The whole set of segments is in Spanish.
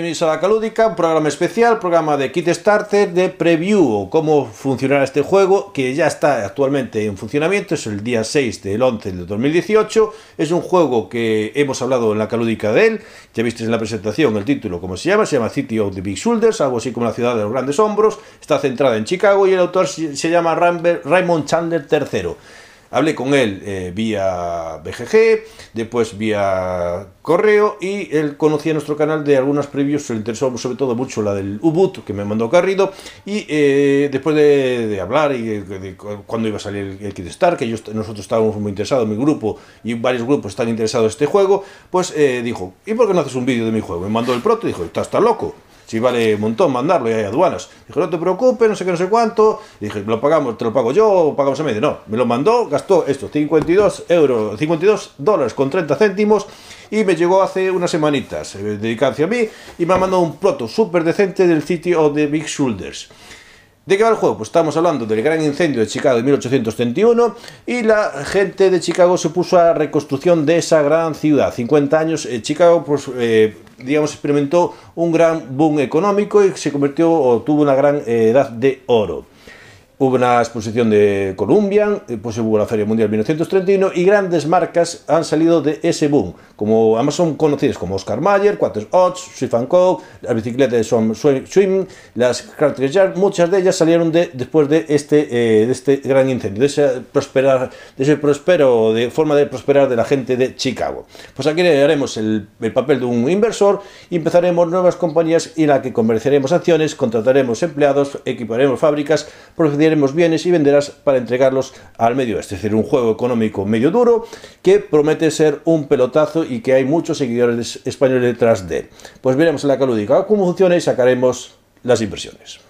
Bienvenidos a la Calúdica, un programa especial, programa de Kit Starter de preview o cómo funcionará este juego que ya está actualmente en funcionamiento, es el día 6 del 11 de 2018, es un juego que hemos hablado en la Calúdica de él, ya visteis en la presentación el título, cómo se llama, se llama City of the Big Shoulders, algo así como la ciudad de los grandes hombros, está centrada en Chicago y el autor se llama Raymond Chandler III. Hablé con él eh, vía BGG, después vía correo y él conocía nuestro canal de algunas previos. se le interesó sobre todo mucho la del Uboot que me mandó Carrido y eh, después de, hablar y de, iba a salir el Star, que nosotros estábamos muy interesados, mi grupo y varios grupos están interesados en este juego, pues eh, dijo, ¿y por qué no haces un vídeo de mi juego? Me mandó el proto y dijo, está tan loco? si vale un montón mandarlo y hay aduanas. Dijo, no te preocupes, no sé qué, no sé cuánto. dije, lo pagamos, te lo pago yo, o pagamos a medio. No, me lo mandó, gastó esto, 52 euros, 52 dólares con 30 céntimos y me llegó hace unas semanitas, eh, a mí, y me ha mandado un proto súper decente del sitio the Big Shoulders. ¿De qué va el juego? Pues estamos hablando del gran incendio de Chicago de 1831 y la gente de Chicago se puso a reconstrucción de esa gran ciudad. 50 años, eh, Chicago pues, eh, digamos, experimentó un gran boom económico y se convirtió o tuvo una gran eh, edad de oro. Hubo una exposición de Columbian, después eh, pues hubo la Feria Mundial 1931 y grandes marcas han salido de ese boom, como además son conocidas como Oscar Mayer, Quattro Oats, Swift Co, las bicicletas de Swim, las Cartridge muchas de ellas salieron de, después de este, eh, de este gran incendio, de ese, prosperar, de ese prospero, de forma de prosperar de la gente de Chicago. Pues aquí haremos el, el papel de un inversor y empezaremos nuevas compañías en las que comerciaremos acciones, contrataremos empleados, equiparemos fábricas, procederemos bienes y venderás para entregarlos al medio Es decir, un juego económico medio duro que promete ser un pelotazo y que hay muchos seguidores españoles detrás de Pues veremos en la calúdica cómo funciona y sacaremos las inversiones.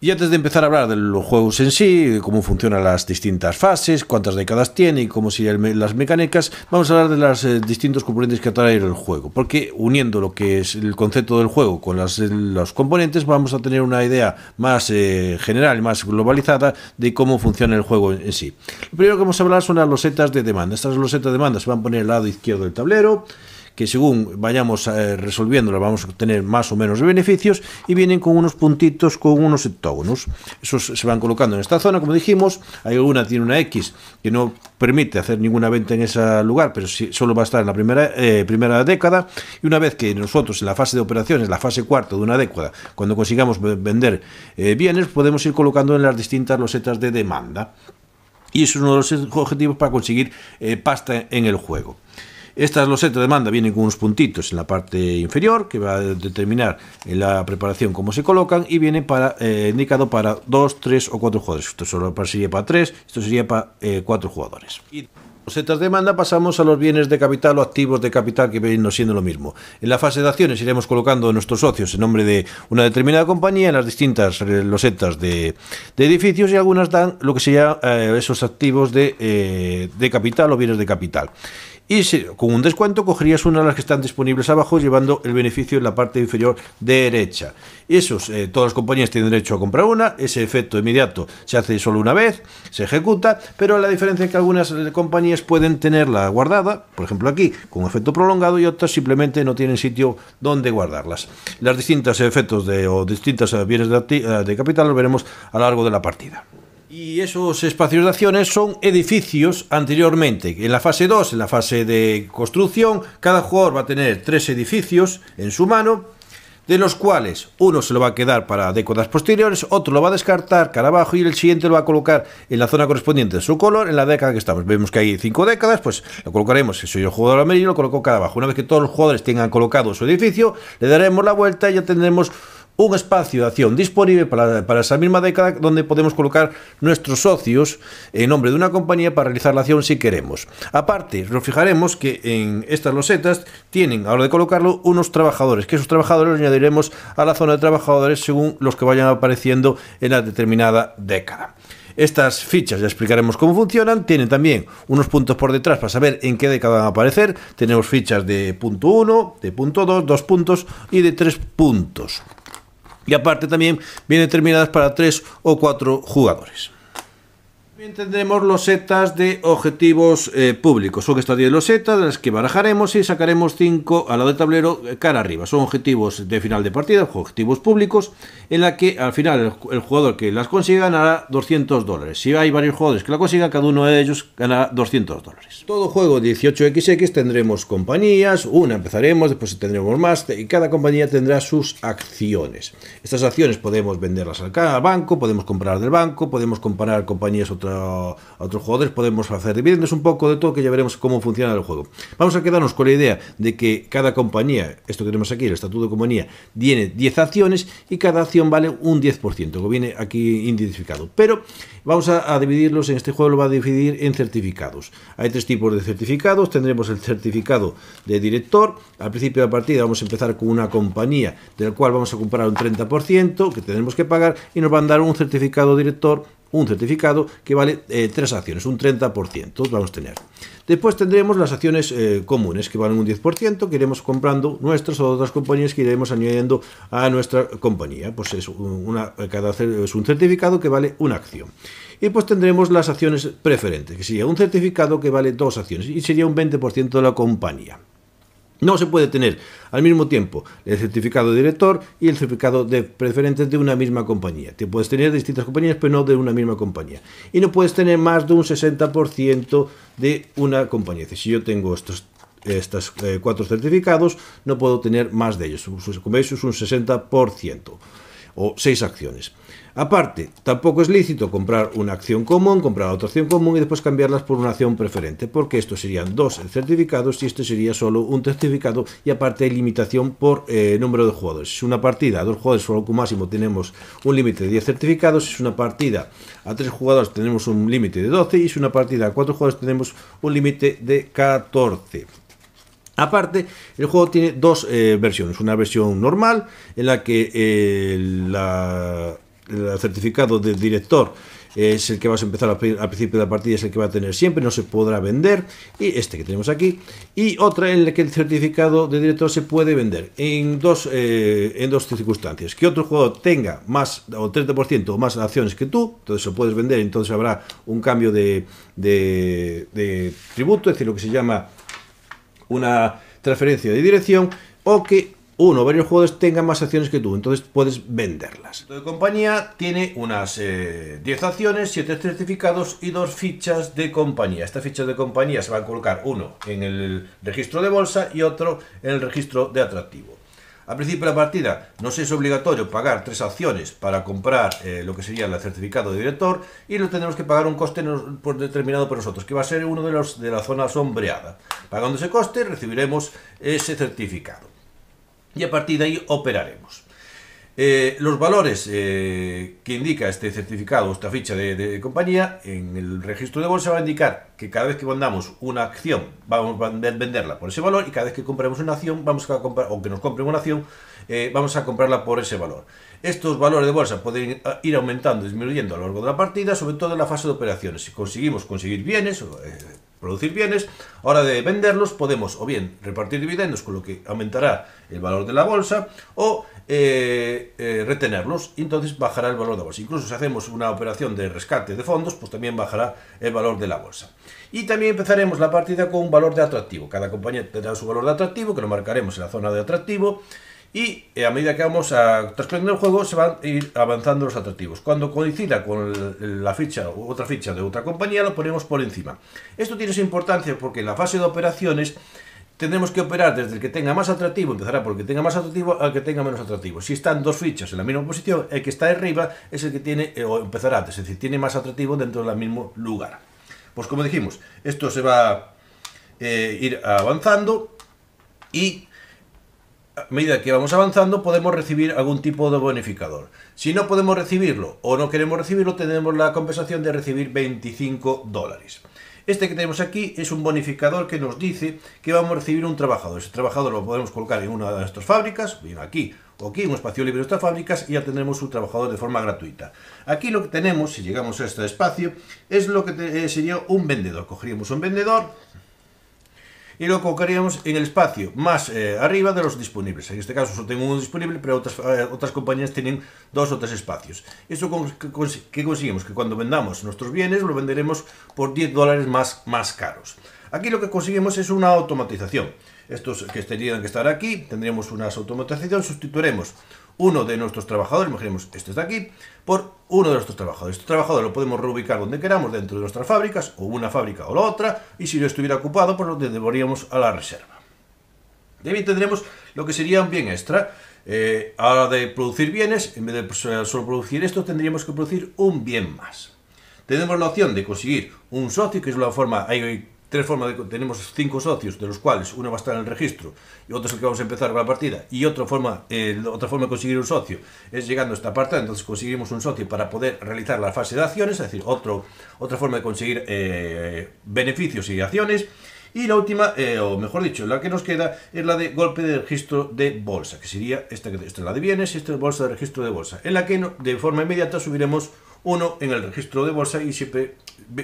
Y antes de empezar a hablar de los juegos en sí, de cómo funcionan las distintas fases, cuántas décadas tiene y cómo serían las mecánicas, vamos a hablar de los eh, distintos componentes que atrae el juego. Porque uniendo lo que es el concepto del juego con eh, los componentes, vamos a tener una idea más eh, general, más globalizada de cómo funciona el juego en, sí. Lo primero que vamos a hablar son las losetas de demanda. Estas losetas de demanda se van a poner al lado izquierdo del tablero que según vayamos eh, resolviéndolas vamos a obtener más o menos beneficios y vienen con unos puntitos, con unos hectógonos. Esos se van colocando en esta zona, como dijimos, hay alguna tiene una X que no permite hacer ninguna venta en ese lugar, pero sí, solo va a estar en la primera, eh, primera década y una vez que nosotros en la fase de operaciones, la fase cuarta de una década, cuando consigamos vender eh, bienes, podemos ir colocando en las distintas losetas de demanda. Y eso es uno de los objetivos para conseguir pasta en el juego. Estas losetas de demanda vienen con unos puntitos en la parte inferior que va a determinar en eh, la preparación cómo se colocan y viene para, eh, indicado para dos, tres o cuatro jugadores. Esto solo sería para tres, esto sería para eh, cuatro jugadores. Y losetas de demanda pasamos a los bienes de capital o activos de capital que vienen siendo lo mismo. En la fase de acciones iremos colocando a nuestros socios en nombre de una determinada compañía en las distintas losetas de, edificios y algunas dan lo que sería esos activos de, de capital o bienes de capital. Y si, con un descuento cogerías una de las que están disponibles abajo, llevando el beneficio en la parte inferior derecha. Eso, eh, todas las compañías tienen derecho a comprar una, ese efecto inmediato se hace solo una vez, se ejecuta, pero la diferencia es que algunas eh, compañías pueden tenerla guardada, por ejemplo aquí, con efecto prolongado y otras simplemente no tienen sitio donde guardarlas. Las distintas efectos de, o distintas eh, bienes de, de capital los veremos a lo largo de la partida. Y esos espacios de acciones son edificios anteriormente. En la fase 2, en la fase de construcción, cada jugador va a tener tres edificios en su mano, de los cuales uno se lo va a quedar para décadas posteriores, otro lo va a descartar cara abajo y el siguiente lo va a colocar en la zona correspondiente de su color en la década que estamos. Vemos que hay cinco décadas, pues lo colocaremos, si soy el jugador amarillo, lo coloco cara abajo. Una vez que todos los jugadores tengan colocado su edificio, le daremos la vuelta y ya tendremos un espacio de acción disponible para, esa misma década donde podemos colocar nuestros socios en nombre de una compañía para realizar la acción si queremos. Aparte, nos fijaremos que en estas losetas tienen, a la hora de colocarlo, unos trabajadores, que esos trabajadores los añadiremos a la zona de trabajadores según los que vayan apareciendo en la determinada década. Estas fichas ya explicaremos cómo funcionan. Tienen también unos puntos por detrás para saber en qué década van a aparecer. Tenemos fichas de punto 1, de punto 2, dos puntos y de tres puntos y aparte también vienen terminadas para tres o cuatro jugadores. Tendremos los setas de objetivos eh, públicos. Son estas 10 losetas de las que barajaremos y sacaremos 5 a la del tablero eh, cara arriba. Son objetivos de final de partida, objetivos públicos, en la que al final el, jugador que las consiga ganará 200 dólares. Si hay varios jugadores que la consigan, cada uno de ellos ganará 200 dólares. Todo juego 18XX tendremos compañías, una empezaremos, después tendremos más, y cada compañía tendrá sus acciones. Estas acciones podemos venderlas al banco, podemos comprar del banco, podemos comprar compañías otras a otros jugadores, podemos hacer dividendos un poco de todo, que ya veremos cómo funciona el juego. Vamos a quedarnos con la idea de que cada compañía, esto que tenemos aquí, el estatuto de compañía, tiene 10 acciones y cada acción vale un 10%, que viene aquí identificado. Pero vamos a, dividirlos, en este juego lo va a dividir en certificados. Hay tres tipos de certificados, tendremos el certificado de director, al principio de la partida vamos a empezar con una compañía del cual vamos a comprar un 30% que tenemos que pagar y nos van a dar un certificado director un certificado que vale eh, tres acciones, un 30% vamos a tener. Después tendremos las acciones eh, comunes que valen un 10%, que iremos comprando nuestras o otras compañías que iremos añadiendo a nuestra compañía. Pues es, una, cada, es un certificado que vale una acción. Y pues tendremos las acciones preferentes, que sería un certificado que vale dos acciones y sería un 20% de la compañía. No se puede tener al mismo tiempo el certificado de director y el certificado de preferentes de una misma compañía. Te puedes tener distintas compañías, pero no de una misma compañía. Y no puedes tener más de un 60% de una compañía. si yo tengo estos eh, cuatro certificados, no puedo tener más de ellos. Como veis, es un 60% o seis acciones. Aparte, tampoco es lícito comprar una acción común, comprar otra acción común y después cambiarlas por una acción preferente, porque estos serían dos certificados y este sería solo un certificado y aparte hay limitación por eh, número de jugadores. Si una partida a dos jugadores solo como máximo tenemos un límite de 10 certificados, si es una partida a tres jugadores tenemos un límite de 12 y si una partida a cuatro jugadores tenemos un límite de 14. Aparte, el juego tiene dos eh, versiones. Una versión normal en la que eh, la el certificado de director es el que vas a empezar al principio de la partida, es el que va a tener siempre, no se podrá vender, y este que tenemos aquí, y otra en la que el certificado de director se puede vender en dos, eh, en dos circunstancias, que otro jugador tenga más o 30% o más acciones que tú, entonces lo puedes vender, entonces habrá un cambio de, de, de tributo, es decir, lo que se llama una transferencia de dirección, o que uno varios jugadores tengan más acciones que tú, entonces puedes venderlas. de compañía tiene unas 10 eh, acciones, siete certificados y dos fichas de compañía. Estas fichas de compañía se van a colocar uno en el registro de bolsa y otro en el registro de atractivo. Al principio de la partida no es obligatorio pagar tres acciones para comprar eh, lo que sería el certificado de director y lo tendremos que pagar un coste determinado por nosotros, que va a ser uno de los de la zona sombreada. Pagando ese coste recibiremos ese certificado y a partir de ahí operaremos. Eh, los valores eh, que indica este certificado, esta ficha de, compañía, en el registro de bolsa va a indicar que cada vez que mandamos una acción vamos a venderla por ese valor y cada vez que compramos una acción vamos a comprar, o que nos compren una acción, eh, vamos a comprarla por ese valor. Estos valores de bolsa pueden ah, ir aumentando, y disminuyendo a lo largo de la partida, sobre todo en la fase de operaciones. Si conseguimos conseguir bienes, producir bienes, ahora de venderlos podemos o bien repartir dividendos, con lo que aumentará el valor de la bolsa, o eh, eh, retenerlos, y entonces bajará el valor de la bolsa. Incluso si hacemos una operación de rescate de fondos, pues también bajará el valor de la bolsa. Y también empezaremos la partida con un valor de atractivo. Cada compañía tendrá su valor de atractivo, que lo marcaremos en la zona de atractivo, y eh, a medida que vamos a transcurriendo el juego, se van a ir avanzando los atractivos. Cuando coincida con la ficha u otra ficha de otra compañía, lo ponemos por encima. Esto tiene su importancia porque en la fase de operaciones tendremos que operar desde el que tenga más atractivo, empezará por el que tenga más atractivo al que tenga menos atractivo. Si están dos fichas en la misma posición, el que está arriba es el que tiene, eh, o empezará antes, es decir, tiene más atractivo dentro del mismo lugar. Pues como dijimos, esto se va a eh, ir avanzando y a medida que vamos avanzando podemos recibir algún tipo de bonificador. Si no podemos recibirlo o no queremos recibirlo, tenemos la compensación de recibir 25 dólares. Este que tenemos aquí es un bonificador que nos dice que vamos a recibir un trabajador. Ese trabajador lo podemos colocar en una de nuestras fábricas, bien aquí o aquí, un espacio libre de nuestras fábricas, y ya tendremos un trabajador de forma gratuita. Aquí lo que tenemos, si llegamos a este espacio, es lo que eh, sería un vendedor. Cogeríamos un vendedor, y lo colocaríamos en el espacio más eh, arriba de los disponibles. En este caso solo tengo uno disponible, pero otras, eh, otras compañías tienen dos o tres espacios. ¿Esto qué conseguimos? Que cuando vendamos nuestros bienes lo venderemos por 10 dólares más, más caros. Aquí lo que conseguimos es una automatización. Estos que tendrían que estar aquí, tendríamos una automatización, sustituiremos uno de nuestros trabajadores, imaginemos, este de aquí, por uno de nuestros trabajadores. Este trabajador lo podemos reubicar donde queramos, dentro de nuestras fábricas, o una fábrica o la otra, y si no estuviera ocupado, pues lo devolveríamos a la reserva. De ahí tendremos lo que sería un bien extra. Eh, ahora de producir bienes, en vez de pues, eh, solo producir esto, tendríamos que producir un bien más. Tenemos la opción de conseguir un socio, que es la forma, tres tenemos cinco socios de los cuales uno va a estar en el registro y otro es el que vamos a empezar con la partida y otra forma otra forma de conseguir un socio es llegando a esta parte entonces conseguimos un socio para poder realizar la fase de acciones es decir otro otra forma de conseguir eh, beneficios y acciones y la última, eh, o mejor dicho, la que nos queda es la de golpe de registro de bolsa, que sería esta, esta de bienes y esta es bolsa de registro de bolsa, en la que de forma inmediata subiremos uno en el registro de bolsa y siempre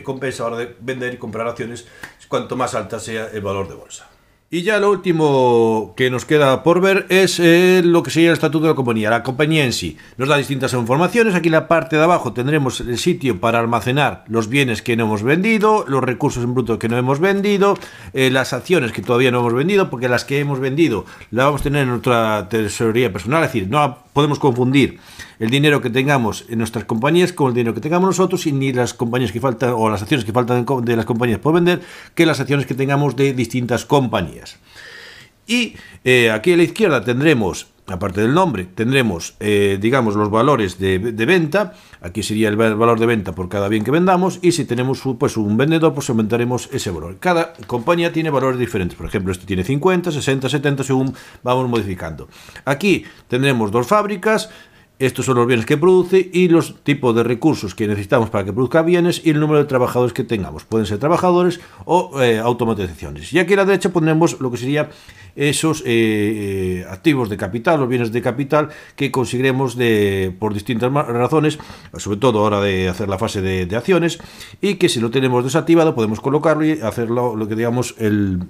compensa ahora de vender y comprar acciones cuanto más alta sea el valor de bolsa. Y ya lo último que nos queda por ver es eh, lo que sería el estatuto de la compañía, la compañía en sí. Nos da distintas informaciones, aquí en la parte de abajo tendremos el sitio para almacenar los bienes que no hemos vendido, los recursos en bruto que no hemos vendido, eh, las acciones que todavía no hemos vendido, porque las que hemos vendido las vamos a tener en nuestra tesorería personal, es decir, no podemos confundir el dinero que tengamos en nuestras compañías con el dinero que tengamos nosotros y ni las compañías que faltan o las acciones que faltan de las compañías por vender que las acciones que tengamos de distintas compañías. Y eh, aquí a la izquierda tendremos, aparte del nombre, tendremos, eh, digamos, los valores de, venta. Aquí sería el valor de venta por cada bien que vendamos. Y si tenemos pues, un vendedor, pues aumentaremos ese valor. Cada compañía tiene valores diferentes. Por ejemplo, este tiene 50, 60, 70, según vamos modificando. Aquí tendremos dos fábricas. Estos son los bienes que produce y los tipos de recursos que necesitamos para que produzca bienes y el número de trabajadores que tengamos. Pueden ser trabajadores o eh, automatizaciones. Y aquí a la derecha pondremos lo que sería esos eh, eh, activos de capital, los bienes de capital que conseguiremos de, por distintas razones, sobre todo ahora de hacer la fase de, de acciones, y que si lo tenemos desactivado podemos colocarlo y hacerlo lo que digamos el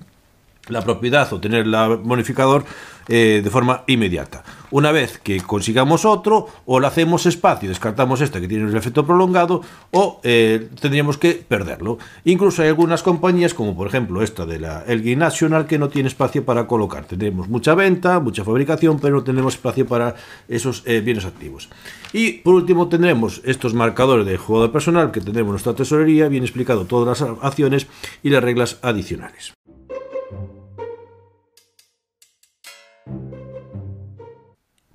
la propiedad o tener el bonificador eh, de forma inmediata. Una vez que consigamos otro, o le hacemos espacio, descartamos esta que tiene un efecto prolongado, o eh, tendríamos que perderlo. Incluso hay algunas compañías, como por ejemplo esta de la Elgin National, que no tiene espacio para colocar. Tenemos mucha venta, mucha fabricación, pero no tenemos espacio para esos eh, bienes activos. Y por último tendremos estos marcadores de jugador personal que tendremos nuestra tesorería, bien explicado todas las acciones y las reglas adicionales.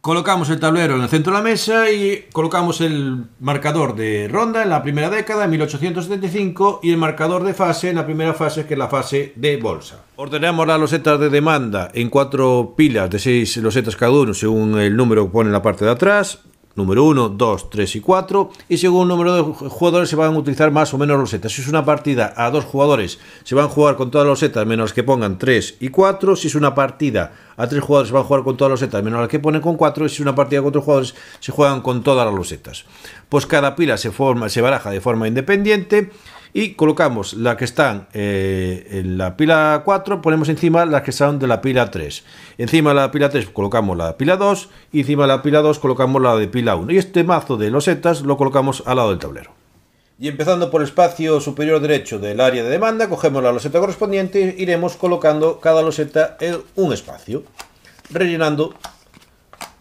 Colocamos el tablero en el centro de la mesa y colocamos el marcador de ronda en la primera década, en 1875, y el marcador de fase en la primera fase, que es la fase de bolsa. Ordenamos las losetas de demanda en cuatro pilas de seis losetas cada uno, según el número que pone en la parte de atrás número 1, 2, 3 y 4. Y según el número de jugadores se van a utilizar más o menos rosetas. Si es una partida a dos jugadores, se van a jugar con todas las rosetas menos las que pongan 3 y 4. Si es una partida a tres jugadores, se van a jugar con todas las rosetas menos las que ponen con 4. si es una partida a 4 jugadores, se juegan con todas las rosetas. Pues cada pila se, forma, se baraja de forma independiente y colocamos las que están eh, en la pila 4, ponemos encima las que están de la pila 3. Encima de la pila 3 colocamos la pila 2 y encima de la pila 2 colocamos la de pila 1. Y este mazo de losetas lo colocamos al lado del tablero. Y empezando por el espacio superior derecho del área de demanda, cogemos la loseta correspondiente e iremos colocando cada loseta en un espacio, rellenando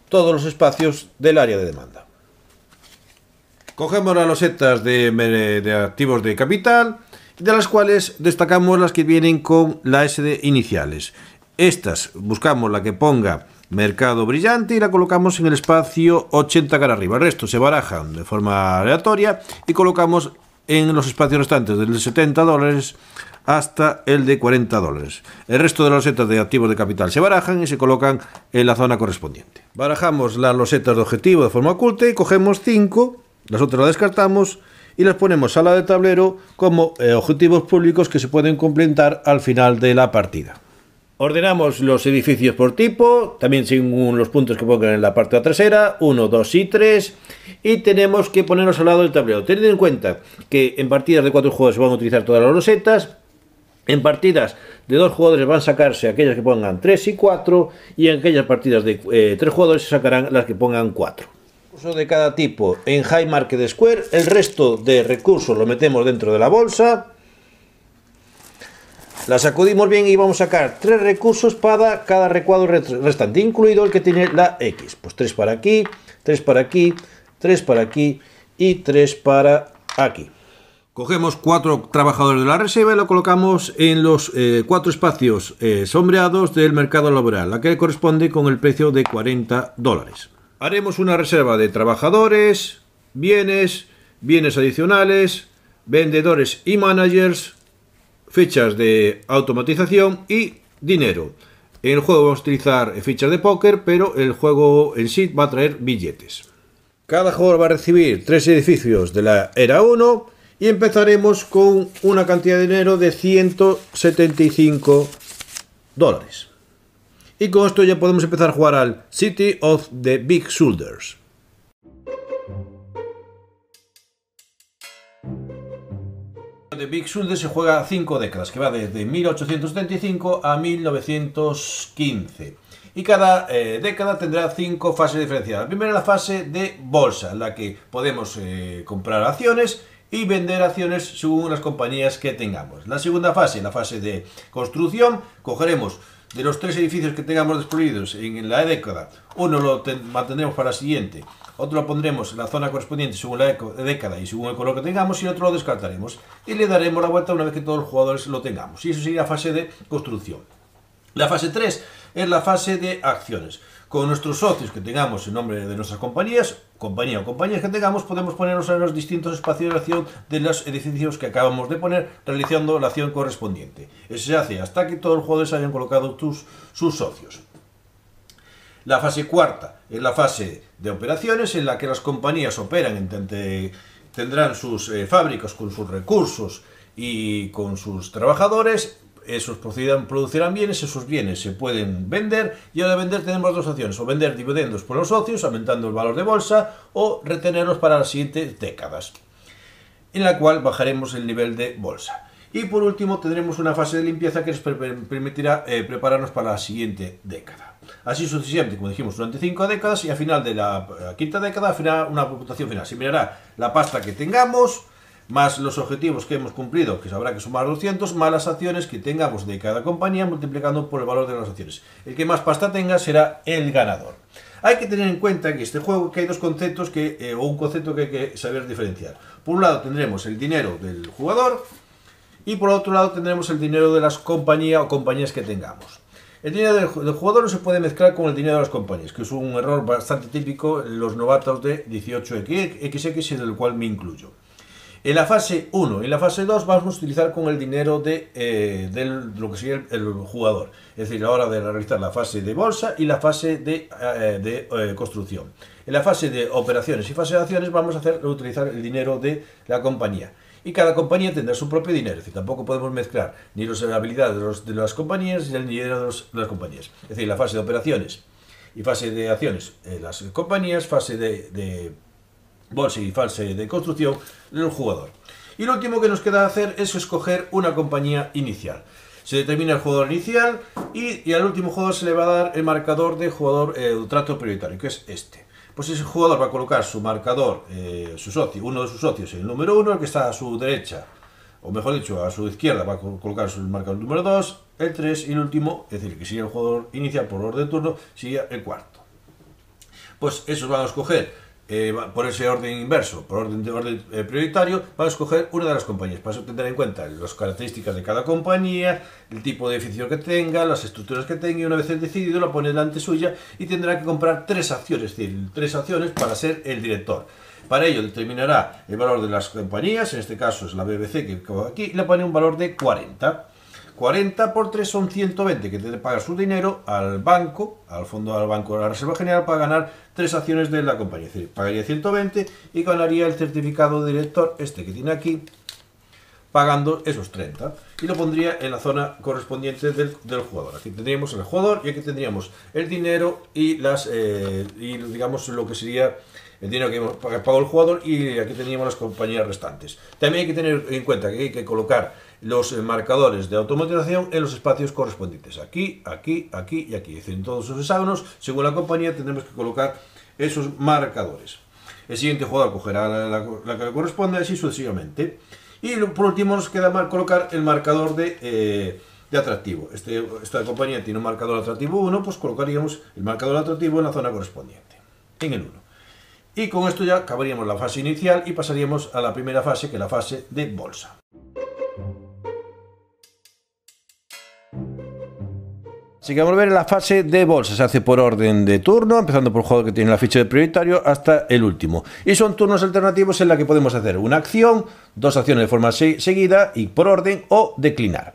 todos los espacios del área de demanda. Cogemos las losetas de, activos de capital, de las cuales destacamos las que vienen con la SD iniciales. Estas buscamos la que ponga mercado brillante y la colocamos en el espacio 80 cara arriba. El resto se barajan de forma aleatoria y colocamos en los espacios restantes desde 70 dólares hasta el de 40 dólares. El resto de las losetas de activos de capital se barajan y se colocan en la zona correspondiente. Barajamos las losetas de objetivo de forma oculta y cogemos 5 nosotros las descartamos y las ponemos a la del tablero como eh, objetivos públicos que se pueden completar al final de la partida. Ordenamos los edificios por tipo, también según los puntos que pongan en la parte trasera, 1, 2 y 3, y tenemos que ponernos al lado del tablero. teniendo en cuenta que en partidas de 4 jugadores se van a utilizar todas las rosetas, en partidas de 2 jugadores van a sacarse aquellas que pongan 3 y 4, y en aquellas partidas de 3 eh, jugadores se sacarán las que pongan 4 de cada tipo en High Market Square, el resto de recursos lo metemos dentro de la bolsa, la sacudimos bien y vamos a sacar tres recursos para cada recuadro restante, incluido el que tiene la X. Pues tres para aquí, tres para aquí, tres para aquí y tres para aquí. Cogemos cuatro trabajadores de la reserva y lo colocamos en los eh, cuatro espacios eh, sombreados del mercado laboral, la que corresponde con el precio de 40 dólares haremos una reserva de trabajadores, bienes, bienes adicionales, vendedores y managers, fechas de automatización y dinero. En el juego vamos a utilizar fichas de póker, pero el juego en sí va a traer billetes. Cada jugador va a recibir tres edificios de la era 1 y empezaremos con una cantidad de dinero de 175 dólares. Y con esto ya podemos empezar a jugar al City of the Big Shoulders. The Big Shoulders se juega cinco décadas, que va desde 1875 a 1915 y cada eh, década tendrá cinco fases diferenciadas. La primera es la fase de bolsa, en la que podemos eh, comprar acciones y vender acciones según las compañías que tengamos. La segunda fase, la fase de construcción, cogeremos de los tres edificios que tengamos destruidos en la década, uno lo mantendremos para la siguiente, otro lo pondremos en la zona correspondiente según la década y según el color que tengamos, y otro lo descartaremos. Y le daremos la vuelta una vez que todos los jugadores lo tengamos. Y eso sería la fase de construcción. La fase 3 es la fase de acciones con nuestros socios que tengamos en nombre de nuestras compañías, compañía o compañías que tengamos, podemos ponernos en los distintos espacios de acción de los edificios que acabamos de poner, realizando la acción correspondiente. Eso se hace hasta que todos los jugadores hayan colocado sus socios. La fase cuarta es la fase de operaciones en la que las compañías operan, tendrán sus eh, fábricas con sus recursos y con sus trabajadores esos producirán bienes, esos bienes se pueden vender y de vender tenemos dos opciones, o vender dividendos por los socios, aumentando el valor de bolsa, o retenerlos para las siguientes décadas, en la cual bajaremos el nivel de bolsa. Y por último tendremos una fase de limpieza que nos permitirá eh, prepararnos para la siguiente década. Así sucesivamente, como dijimos, durante cinco décadas y al final de la, eh, quinta década, una computación final. Se mirará la pasta que tengamos, más los objetivos que hemos cumplido, que habrá que sumar 200, más las acciones que tengamos de cada compañía multiplicando por el valor de las acciones. El que más pasta tenga será el ganador. Hay que tener en cuenta que este juego que hay dos conceptos que, eh, o un concepto que hay que saber diferenciar. Por un lado tendremos el dinero del jugador y por otro lado tendremos el dinero de las compañías o compañías que tengamos. El dinero del, jugador no se puede mezclar con el dinero de las compañías, que es un error bastante típico en los novatos de 18XX, el cual me incluyo. En la fase 1 y la fase 2 vamos a utilizar con el dinero de, eh, del, lo que sería el, jugador. Es decir, la hora de realizar la fase de bolsa y la fase de, eh, eh, construcción. En la fase de operaciones y fase de acciones vamos a hacer, utilizar el dinero de la compañía. Y cada compañía tendrá su propio dinero. Es decir, tampoco podemos mezclar ni las habilidades de, las compañías ni el dinero de, las compañías. Es decir, la fase de operaciones y fase de acciones las compañías, fase de bolsa y false de construcción del jugador. Y lo último que nos queda hacer es escoger una compañía inicial. Se determina el jugador inicial y, al último jugador se le va a dar el marcador de jugador eh, de trato prioritario, que es este. Pues ese jugador va a colocar su marcador, eh, su socio, uno de sus socios, el número uno el que está a su derecha, o mejor dicho, a su izquierda, va a colocar su marcador número 2, el 3 y el último, es decir, que si el jugador inicial por orden de turno, sería el cuarto. Pues esos van a escoger eh, por ese orden inverso, por orden, de orden eh, prioritario, va a escoger una de las compañías. Para eso tener en cuenta las características de cada compañía, el tipo de edificio que tenga, las estructuras que tenga, y una vez decidido la pone delante suya y tendrá que comprar tres acciones, es decir, tres acciones para ser el director. Para ello determinará el valor de las compañías, en este caso es la BBC que acabo aquí, y le pone un valor de 40. 40 por 3 son 120, que te paga su dinero al banco, al fondo al banco de la Reserva General, para ganar tres acciones de la compañía. Es decir, pagaría 120 y ganaría el certificado de director, este que tiene aquí, pagando esos 30. Y lo pondría en la zona correspondiente del, jugador. Aquí tendríamos el jugador y aquí tendríamos el dinero y las eh, y digamos lo que sería el dinero que pagó el jugador y aquí teníamos las compañías restantes. También hay que tener en cuenta que hay que colocar los eh, marcadores de automatización en los espacios correspondientes. Aquí, aquí, aquí y aquí. en todos los hexágonos, según la compañía, tendremos que colocar esos marcadores. El siguiente jugador cogerá la, que le corresponde, así sucesivamente. Y por último nos queda mal colocar el marcador de, eh, de atractivo. Este, esta compañía tiene un marcador atractivo 1, pues colocaríamos el marcador atractivo en la zona correspondiente, en el 1. Y con esto ya acabaríamos la fase inicial y pasaríamos a la primera fase, que es la fase de bolsa. Así que vamos a ver la fase de bolsa. Se hace por orden de turno, empezando por el jugador que tiene la ficha de prioritario hasta el último. Y son turnos alternativos en la que podemos hacer una acción, dos acciones de forma seguida y por orden o declinar.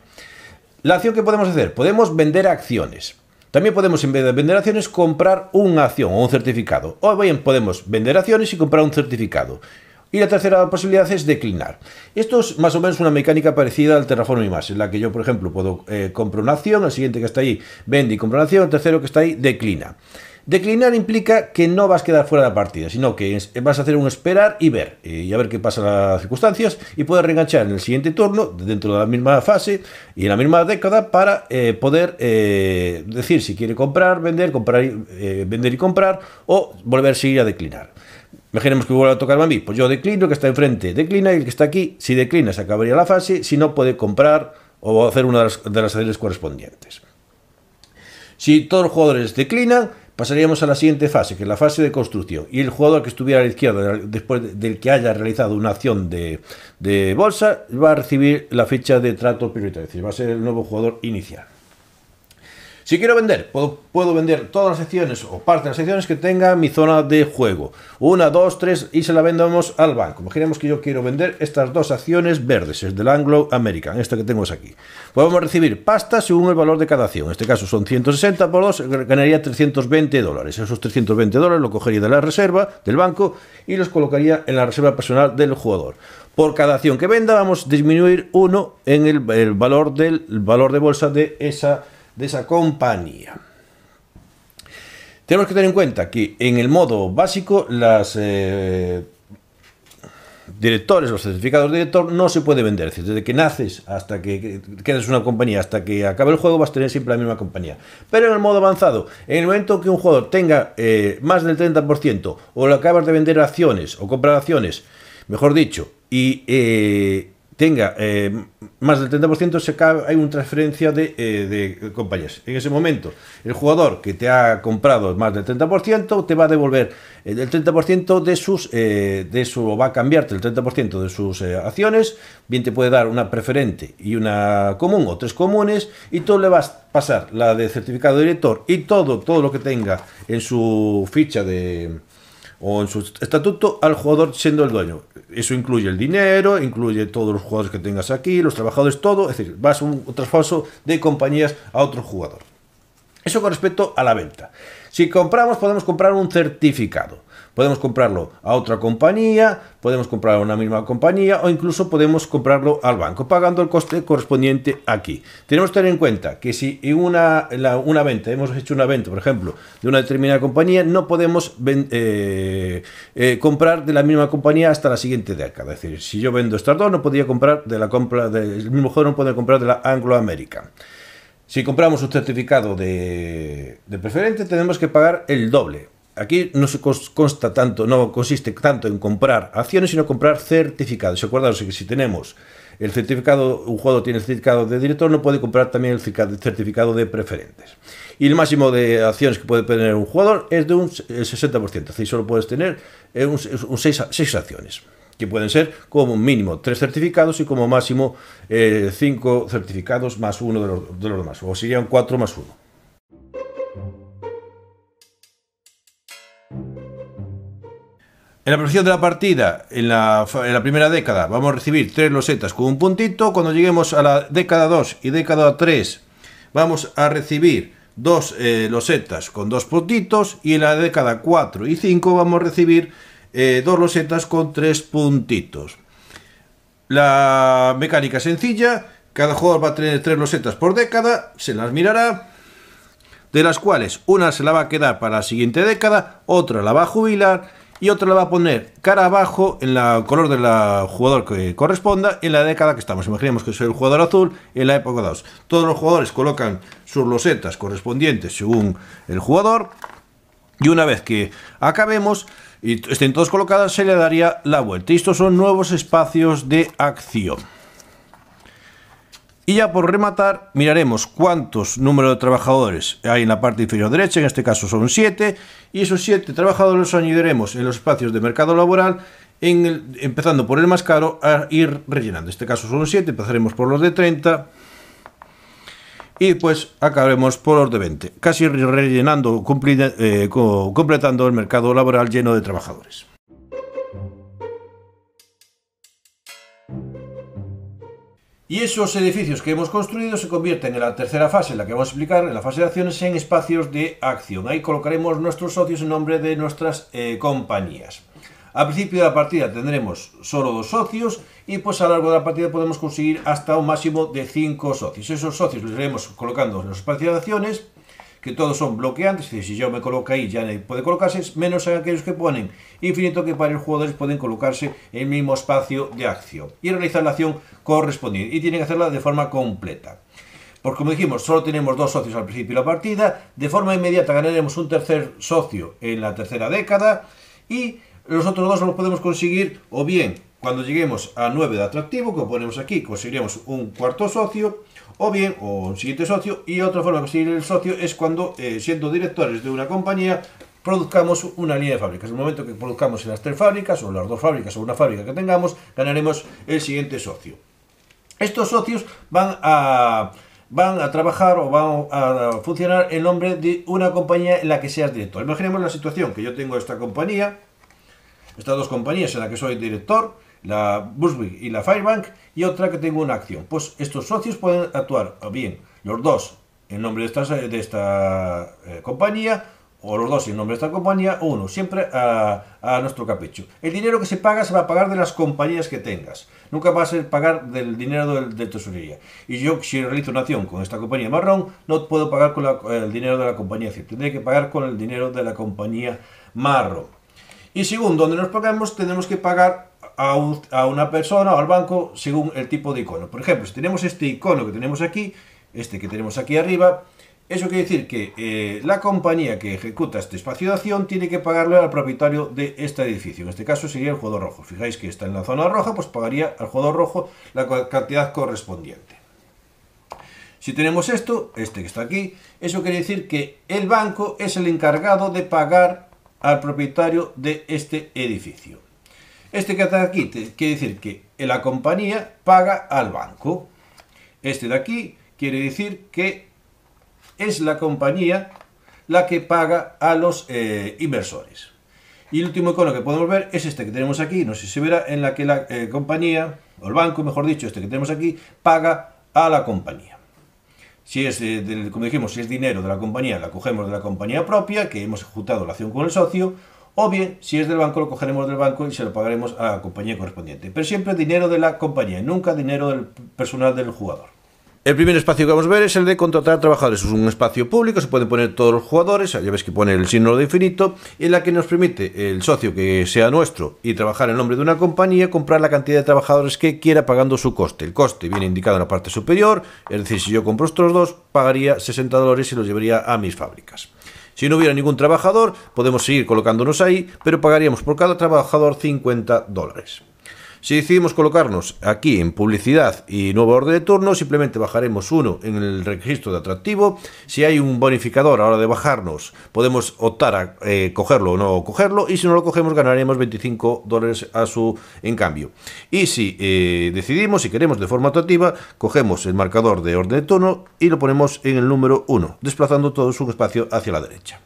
La acción que podemos hacer, podemos vender acciones. También podemos, en vez de vender acciones, comprar una acción o un certificado. O bien podemos vender acciones y comprar un certificado. Y la tercera posibilidad es declinar. Esto es más o menos una mecánica parecida al Terraform y más, en la que yo, por ejemplo, puedo eh, comprar una acción, el siguiente que está ahí vende y compra una acción, el tercero que está ahí declina. Declinar implica que no vas a quedar fuera de la partida, sino que vas a hacer un esperar y ver, eh, y a ver qué pasa las circunstancias, y puedes reenganchar en el siguiente turno, dentro de la misma fase y en la misma década, para eh, poder decir si quiere comprar, vender, comprar, y vender y comprar, o volver a seguir a declinar. Imaginemos que vuelva a tocar Bambi, pues yo declino el que está enfrente, declina y el que está aquí, si declina se acabaría la fase, si no puede comprar o hacer una de las, de correspondientes. Si todos los jugadores declinan, pasaríamos a la siguiente fase, que es la fase de construcción. Y el jugador que estuviera a la izquierda, después del que haya realizado una acción de, bolsa, va a recibir la fecha de trato prioritario, es decir, va a ser el nuevo jugador inicial. Si quiero vender, puedo, vender todas las secciones o parte de las secciones que tenga mi zona de juego. Una, dos, tres y se la vendamos al banco. Imaginemos que yo quiero vender estas dos acciones verdes, es del Anglo American, esta que tenemos aquí. Podemos recibir pasta según el valor de cada acción. En este caso son 160 por 2, ganaría 320 dólares. Esos 320 dólares lo cogería de la reserva del banco y los colocaría en la reserva personal del jugador por cada acción que venda vamos a disminuir uno en el, valor del el valor de bolsa de esa de esa compañía. Tenemos que tener en cuenta que en el modo básico las... Eh, directores, los certificados de director, no se puede vender. desde que naces hasta que quedas una compañía, hasta que acabe el juego, vas a tener siempre la misma compañía. Pero en el modo avanzado, en el momento que un juego tenga eh, más del 30% o lo acabas de vender acciones o comprar acciones, mejor dicho, y eh, tenga más del 30% se hay una transferencia eh, de, compañías. En ese momento, el jugador que te ha comprado más del 30% te va a devolver el 30% de sus, eh, de su, va a cambiarte el 30% de sus eh, acciones, bien te puede dar una preferente y una común o tres comunes, y tú le vas a pasar la de certificado director y todo, todo lo que tenga en su ficha de o en su estatuto al jugador siendo el dueño. Eso incluye el dinero, incluye todos los jugadores que tengas aquí, los trabajadores, todo. Es decir, vas un traspaso de compañías a otro jugador. Eso con respecto a la venta. Si compramos, podemos comprar un certificado. Podemos comprarlo a otra compañía, podemos comprarlo a una misma compañía o incluso podemos comprarlo al banco pagando el coste correspondiente aquí. Tenemos que tener en cuenta que si en una, una venta, hemos hecho una venta, por ejemplo, de una determinada compañía, no podemos eh, eh, comprar de la misma compañía hasta la siguiente década. Es decir, si yo vendo estas dos, no podría comprar de la compra del mismo juego, no podría comprar de la Angloamérica. Si compramos un certificado de preferente, tenemos que pagar el doble aquí no se consta tanto, no consiste tanto en comprar acciones, sino comprar certificados. Acordaros que si tenemos el certificado, un jugador tiene el certificado de director, no puede comprar también el certificado de preferentes. Y el máximo de acciones que puede tener un jugador es de un 60%, así solo puedes tener 6 eh, acciones que pueden ser como mínimo tres certificados y como máximo eh, cinco certificados más uno de los, de los demás, o serían cuatro más uno. En la progresión de la partida, en la, primera década, vamos a recibir tres losetas con un puntito. Cuando lleguemos a la década 2 y década 3, vamos a recibir dos eh, losetas con dos puntitos. Y en la década 4 y 5 vamos a recibir eh, dos losetas con tres puntitos. La mecánica sencilla, cada jugador va a tener tres losetas por década, se las mirará de las cuales una se la va a quedar para la siguiente década, otra la va a jubilar y otro la va a poner cara abajo en la color del jugador que corresponda en la década que estamos. Imaginemos que soy el jugador azul en la época 2. Todos los jugadores colocan sus losetas correspondientes según el jugador y una vez que acabemos y estén todos colocadas se le daría la vuelta. Y estos son nuevos espacios de acción. Y ya por rematar, miraremos cuántos números de trabajadores hay en la parte inferior derecha, en este caso son 7, y esos 7 trabajadores los añadiremos en los espacios de mercado laboral, empezando por el más caro a ir rellenando. En este caso son 7, empezaremos por los de 30 y pues acabaremos por los de 20, casi rellenando, eh, completando el mercado laboral lleno de trabajadores. Y esos edificios que hemos construido se convierten en la tercera fase, en la que vamos a explicar, en la fase de acciones, en espacios de acción. Ahí colocaremos nuestros socios en nombre de nuestras eh, compañías. Al principio de la partida tendremos solo dos socios y pues a lo largo de la partida podemos conseguir hasta un máximo de cinco socios. Esos socios los iremos colocando en los espacios de acciones que todos son bloqueantes, decir, si yo me coloco ahí ya puede colocarse, menos aquellos que ponen infinito que para los jugadores pueden colocarse en el mismo espacio de acción y realizar la acción correspondiente y tienen que hacerla de forma completa. Porque como dijimos, solo tenemos dos socios al principio de la partida, de forma inmediata ganaremos un tercer socio en la tercera década y los otros dos los podemos conseguir o bien cuando lleguemos a 9 de atractivo, que ponemos aquí, conseguiremos un cuarto socio, o bien, o un siguiente socio, y otra forma de conseguir el socio es cuando, eh, siendo directores de una compañía, produzcamos una línea de fábricas. En el momento que produzcamos en las tres fábricas, o las dos fábricas, o una fábrica que tengamos, ganaremos el siguiente socio. Estos socios van a van a trabajar o van a funcionar en nombre de una compañía en la que seas director. Imaginemos la situación que yo tengo esta compañía, estas dos compañías en la que soy director, la Buswick y la Firebank, y otra que tengo una acción. Pues estos socios pueden actuar bien los dos en nombre de esta, de eh, compañía, o los dos en nombre de esta compañía, o uno, siempre a, nuestro capricho. El dinero que se paga se va a pagar de las compañías que tengas. Nunca va a ser pagar del dinero de, de tesorería. Y yo, si realizo una acción con esta compañía marrón, no puedo pagar con el dinero de la compañía Tendré que pagar con el dinero de la compañía marrón. Y según donde nos pagamos, tenemos que pagar a, una persona o al banco según el tipo de icono. Por ejemplo, si tenemos este icono que tenemos aquí, este que tenemos aquí arriba, eso quiere decir que eh, la compañía que ejecuta este espacio de acción tiene que pagarle al propietario de este edificio. En este caso sería el jugador rojo. Fijáis que está en la zona roja, pues pagaría al jugador rojo la cantidad correspondiente. Si tenemos esto, este que está aquí, eso quiere decir que el banco es el encargado de pagar al propietario de este edificio. Este que está aquí quiere decir que la compañía paga al banco. Este de aquí quiere decir que es la compañía la que paga a los eh, inversores. Y el último icono que podemos ver es este que tenemos aquí, no sé si se verá, en la que la eh, compañía, o el banco, mejor dicho, este que tenemos aquí, paga a la compañía. Si es, eh, como dijimos, si es dinero de la compañía, la cogemos de la compañía propia, que hemos ejecutado la acción con el socio, o bien, si es del banco, lo cogeremos del banco y se lo pagaremos a la compañía correspondiente. Pero siempre dinero de la compañía, nunca dinero del personal del jugador. El primer espacio que vamos a ver es el de contratar trabajadores. Es un espacio público, se pueden poner todos los jugadores, ya ves que pone el signo de infinito, en la que nos permite el socio que sea nuestro y trabajar en nombre de una compañía, comprar la cantidad de trabajadores que quiera pagando su coste. El coste viene indicado en la parte superior, es decir, si yo compro estos dos, pagaría 60 dólares y los llevaría a mis fábricas. Si no hubiera ningún trabajador, podemos seguir colocándonos ahí, pero pagaríamos por cada trabajador 50 dólares. Si decidimos colocarnos aquí en publicidad y nuevo orden de turno, simplemente bajaremos uno en el registro de atractivo. Si hay un bonificador a la hora de bajarnos, podemos optar a eh, cogerlo o no cogerlo. Y si no lo cogemos, ganaremos 25 dólares a su en cambio. Y si eh, decidimos, si queremos de forma atractiva, cogemos el marcador de orden de turno y lo ponemos en el número 1, desplazando todo su espacio hacia la derecha.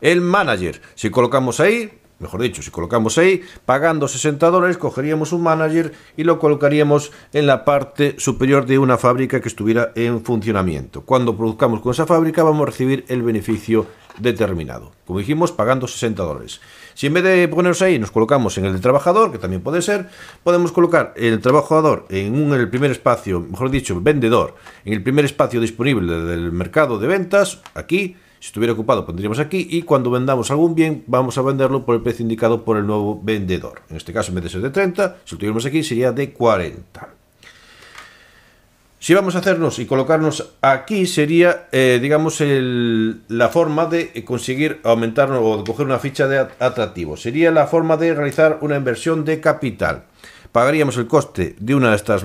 El manager, si colocamos ahí, mejor dicho, si colocamos ahí, pagando 60 dólares, cogeríamos un manager y lo colocaríamos en la parte superior de una fábrica que estuviera en funcionamiento. Cuando produzcamos con esa fábrica vamos a recibir el beneficio determinado. Como dijimos, pagando 60 dólares. Si en vez de ponernos ahí, nos colocamos en el de trabajador, que también puede ser, podemos colocar el trabajador en, un, en el primer espacio, mejor dicho, vendedor, en el primer espacio disponible del mercado de ventas, aquí, si estuviera ocupado pondríamos aquí y cuando vendamos algún bien vamos a venderlo por el precio indicado por el nuevo vendedor. En este caso en vez de ser de 30, si lo tuviéramos aquí sería de 40. Si vamos a hacernos y colocarnos aquí sería, eh, digamos, la forma de conseguir aumentar o coger una ficha de atractivo. Sería la forma de realizar una inversión de capital pagaríamos el coste de una de estas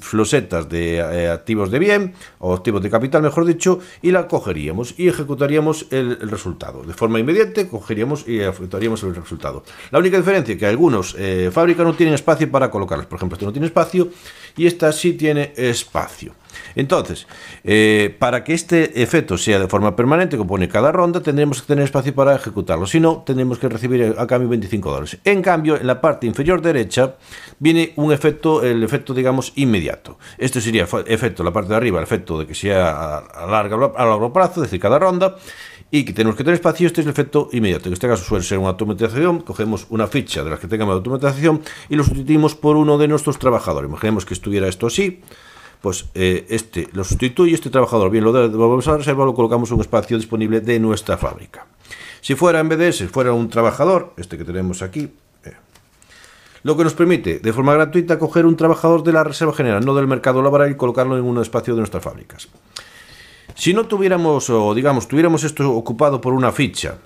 flosetas de eh, activos de bien, o activos de capital, mejor dicho, y la cogeríamos y ejecutaríamos el, resultado. De forma inmediata, cogeríamos y ejecutaríamos el resultado. La única diferencia es que algunos eh, fábricas no tienen espacio para colocarlos Por ejemplo, este no tiene espacio y esta sí tiene espacio. Entonces, eh, para que este efecto sea de forma permanente, como pone cada ronda, tendremos que tener espacio para ejecutarlo. Si no, tendremos que recibir a cambio 25 dólares. En cambio, en la parte inferior derecha viene un efecto, el efecto, digamos, inmediato. Este sería efecto, la parte de arriba, el efecto de que sea a, largo, largo plazo, es decir, cada ronda, y que tenemos que tener espacio, este es el efecto inmediato. En este caso suele ser una automatización, cogemos una ficha de las que tengamos de automatización y lo sustituimos por uno de nuestros trabajadores. Imaginemos que estuviera esto así, pues eh, este lo sustituye, este trabajador bien lo vamos a reservar lo colocamos en un espacio disponible de nuestra fábrica. Si fuera en vez de ese, fuera un trabajador, este que tenemos aquí, lo que nos permite de forma gratuita coger un trabajador de la Reserva General, no del mercado laboral, y colocarlo en un espacio de nuestras fábricas. Si no tuviéramos, o digamos, tuviéramos esto ocupado por una ficha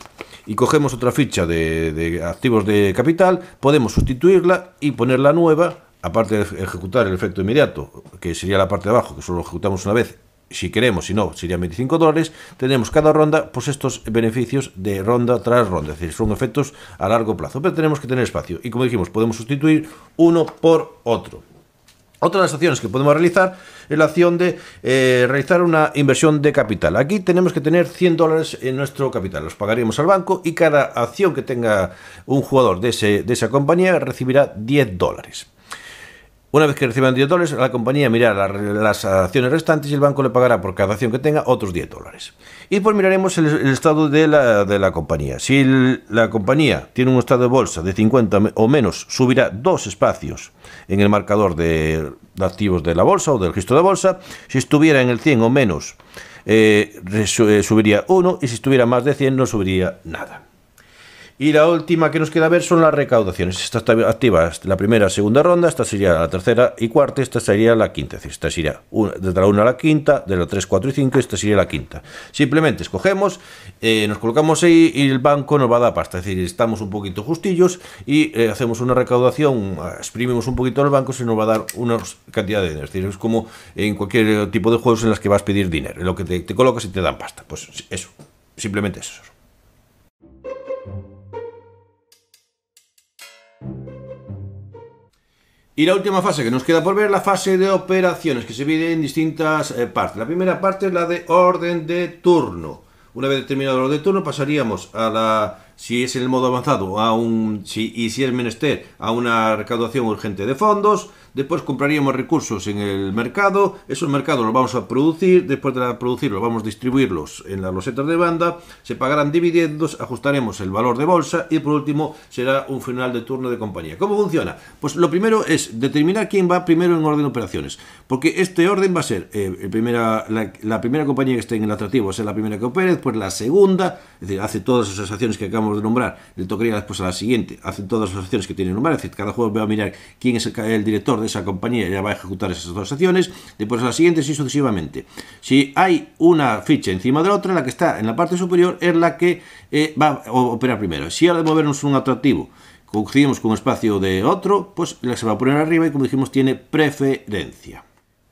y cogemos otra ficha de, activos de capital, podemos sustituirla y ponerla nueva, aparte de ejecutar el efecto inmediato, que sería la parte de abajo, que solo ejecutamos una vez si queremos, si no, serían 25 dólares, tenemos cada ronda pues estos beneficios de ronda tras ronda, es decir, son efectos a largo plazo, pero tenemos que tener espacio y como dijimos, podemos sustituir uno por otro. Otra de las acciones que podemos realizar es la acción de eh, realizar una inversión de capital. Aquí tenemos que tener 100 dólares en nuestro capital. Los pagaríamos al banco y cada acción que tenga un jugador de esa compañía recibirá 10 dólares. Una vez que reciban 10 dólares, la compañía mirará las ah, acciones restantes y el banco le pagará por cada acción que tenga otros 10 dólares. Y pues miraremos el, estado de la, compañía. Si la compañía tiene un estado de bolsa de 50 o menos, subirá dos espacios en el marcador de, activos de la bolsa o del registro de bolsa. Si estuviera en el 100 o menos, eh, eh, subiría uno y si estuviera más de 100 no subiría nada. Y la última que nos queda ver son las recaudaciones. Esta está activa la primera, segunda ronda, esta sería la tercera y cuarta, esta sería la quinta. Es decir, esta sería una, desde la 1 a la quinta, de la 3, 4 y 5, esta sería la quinta. Simplemente escogemos, eh, nos colocamos ahí y el banco nos va a dar pasta. Es decir, estamos un poquito justillos y eh, hacemos una recaudación, exprimimos un poquito el banco y nos va a dar una cantidad de dinero. Es decir, es como en cualquier tipo de juegos en las que vas a pedir dinero, en lo que te, te colocas y te dan pasta. Pues eso, simplemente eso. Y la última fase que nos queda por ver la fase de operaciones, que se divide en distintas eh, partes. La primera parte es la de orden de turno. Una vez terminado el orden de turno, pasaríamos a la, si es en el modo avanzado, a un, y si es menester, a una recaudación urgente de fondos después compraríamos recursos en el mercado, esos mercados los vamos a producir, después de producirlos vamos a distribuirlos en las losetas de banda, se pagarán dividendos, ajustaremos el valor de bolsa y por último será un final de turno de compañía. ¿Cómo funciona? Pues lo primero es determinar quién va primero en orden de operaciones, porque este orden va a ser eh, la, primera compañía que esté en el atractivo, va a ser la primera que opere, después la segunda, es decir, hace todas las acciones que acabamos de nombrar, le tocaría después a la siguiente, hace todas las acciones que tiene que nombrar, es decir, cada juego va a mirar quién es el director de esa compañía ya va a ejecutar esas dos acciones, después las siguientes y sucesivamente. Si hay una ficha encima de la otra, la que está en la parte superior es la que eh, va a operar primero. Si ahora movernos un atractivo coincidimos con un espacio de otro, pues la se va a poner arriba y como dijimos tiene preferencia.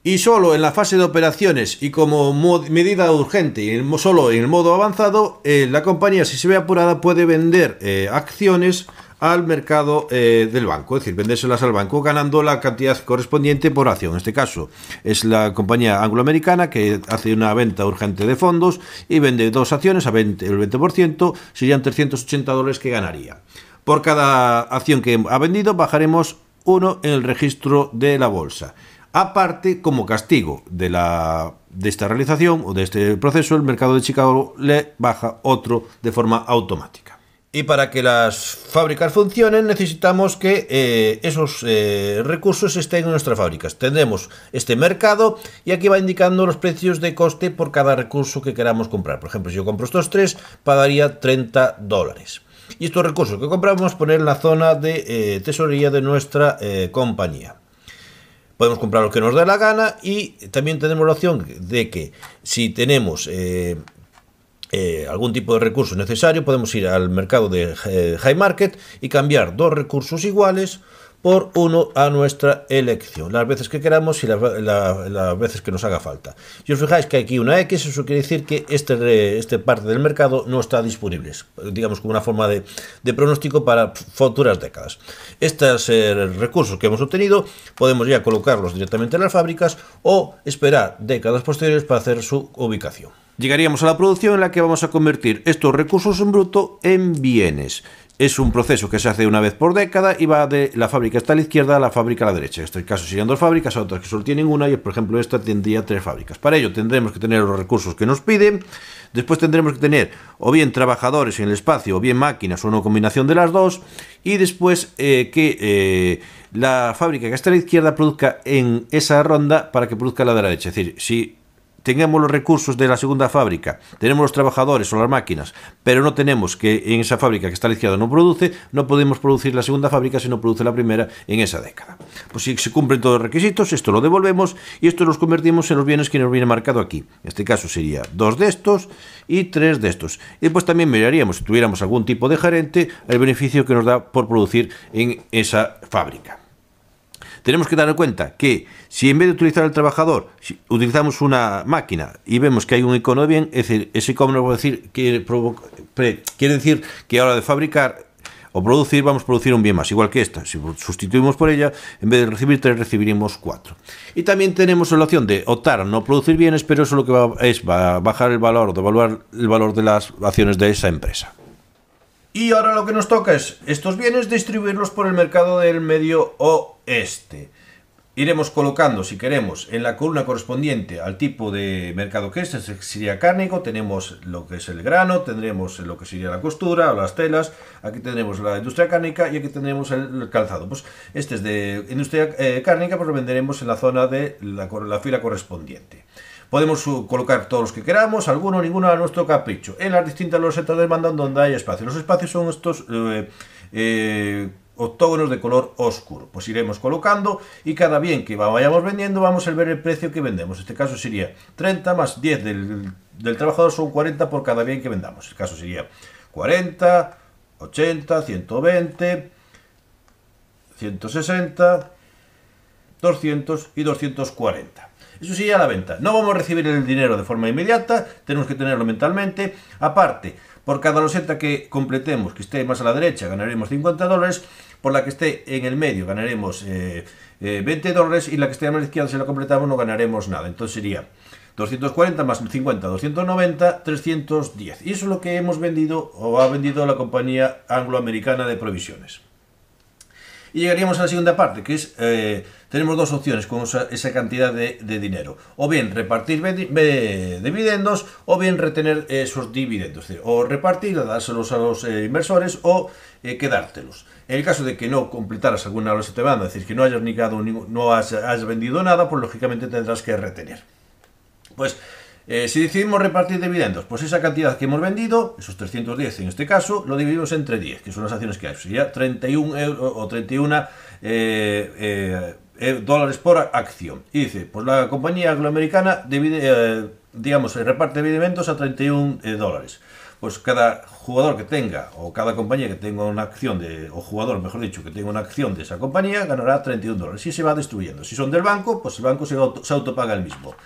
Y solo en la fase de operaciones y como medida urgente y solo en el modo avanzado, eh, la compañía, si se ve apurada, puede vender eh, acciones al mercado eh, del banco, es decir, vendérselas al banco ganando la cantidad correspondiente por acción. En este caso es la compañía angloamericana que hace una venta urgente de fondos y vende dos acciones a 20, el 20%, serían 380 dólares que ganaría. Por cada acción que ha vendido bajaremos uno en el registro de la bolsa. Aparte, como castigo de, la, de esta realización o de este proceso, el mercado de Chicago le baja otro de forma automática. Y para que las fábricas funcionen necesitamos que eh, esos eh, recursos estén en nuestras fábricas. Tenemos este mercado y aquí va indicando los precios de coste por cada recurso que queramos comprar. Por ejemplo, si yo compro estos tres, pagaría 30 dólares. Y estos recursos que compramos poner en la zona de eh, tesorería de nuestra compañía. Podemos comprar lo que nos dé la gana y también tenemos la opción de que si tenemos eh, algún tipo de recurso necesario, podemos ir al mercado de eh, High Market y cambiar dos recursos iguales por uno a nuestra elección, las veces que queramos y las, veces que nos haga falta. Si os fijáis que aquí una X, eso quiere decir que este, este parte del mercado no está disponible, digamos como una forma de, pronóstico para futuras décadas. Estos eh, recursos que hemos obtenido podemos ya colocarlos directamente en las fábricas o esperar décadas posteriores para hacer su ubicación. Llegaríamos a la producción en la que vamos a convertir estos recursos en bruto en bienes. Es un proceso que se hace una vez por década y va de la fábrica está a la izquierda a la fábrica a la derecha. En este caso serían dos fábricas, otras que solo tienen una y por ejemplo esta tendría tres fábricas. Para ello tendremos que tener los recursos que nos piden, después tendremos que tener o bien trabajadores en el espacio o bien máquinas o una combinación de las dos y después eh, que eh, la fábrica que está a la izquierda produzca en esa ronda para que produzca la de la derecha. Es decir, si tengamos los recursos de la segunda fábrica, tenemos los trabajadores o las máquinas, pero no tenemos que en esa fábrica que está a no produce, no podemos producir la segunda fábrica si no produce la primera en esa década. Pues si se cumplen todos los requisitos, esto lo devolvemos y esto los convertimos en los bienes que nos viene marcado aquí. En este caso sería dos de estos y tres de estos. Y pues también miraríamos, si tuviéramos algún tipo de gerente, el beneficio que nos da por producir en esa fábrica. Tenemos que dar en cuenta que si en vez de utilizar el trabajador, si utilizamos una máquina y vemos que hay un icono de bien, es decir, ese icono decir, quiere, quiere decir que a hora de fabricar o producir, vamos a producir un bien más, igual que esta. Si sustituimos por ella, en vez de recibir tres, recibiremos cuatro. Y también tenemos la opción de optar a no producir bienes, pero eso lo que va es va a bajar el valor, o devaluar el valor de las acciones de esa empresa. Y ahora lo que nos toca es estos bienes distribuirlos por el mercado del medio oeste. Iremos colocando, si queremos, en la columna correspondiente al tipo de mercado que es, sería cárnico, tenemos lo que es el grano, tendremos lo que sería la costura o las telas, aquí tendremos la industria cárnica y aquí tendremos el calzado. Pues este es de industria eh, cárnica, pues lo venderemos en la zona de la fila correspondiente. Podemos colocar todos los que queramos, alguno, ninguno a nuestro capricho, en las distintas losetas de mandan donde hay espacio. Los espacios son estos... Eh, eh, octógonos de color oscuro. Pues iremos colocando y cada bien que vayamos vendiendo vamos a ver el precio que vendemos. En este caso sería 30 más 10 del, del, trabajador son 40 por cada bien que vendamos. En este caso sería 40, 80, 120, 160, 200 y 240. Eso sí, ya la venta. No vamos a recibir el dinero de forma inmediata, tenemos que tenerlo mentalmente. Aparte, por cada loseta que completemos, que esté más a la derecha, ganaremos 50 dólares. Por la que esté en el medio, ganaremos 20 eh, eh, dólares. Y la que esté a la izquierda, si la completamos, no ganaremos nada. Entonces sería 240 más 50, 290, 310. Y eso es lo que hemos vendido o ha vendido la compañía angloamericana de provisiones. Y llegaríamos a la segunda parte, que es, eh, tenemos dos opciones con esa, cantidad de, dinero. O bien repartir dividendos, o bien retener esos dividendos. o repartir, dárselos a los eh, inversores, o eh, quedártelos. En el caso de que no completaras alguna de las demandas, es decir, que no hayas, ni, no has, vendido nada, pues lógicamente tendrás que retener. Pues eh, si decidimos repartir dividendos, pues esa cantidad que hemos vendido, esos 310 en este caso, lo dividimos entre 10, que son las acciones que hay. Sería 31 euros o 31 eh, eh, dólares por acción. Y dice, pues la compañía agroamericana divide, digamos, reparte dividendos a 31 dólares pues cada jugador que tenga o cada compañía que tenga una acción de o jugador mejor dicho que tenga una acción de esa compañía ganará 31 dólares y se va destruyendo si son del banco pues el banco se autopaga el mismo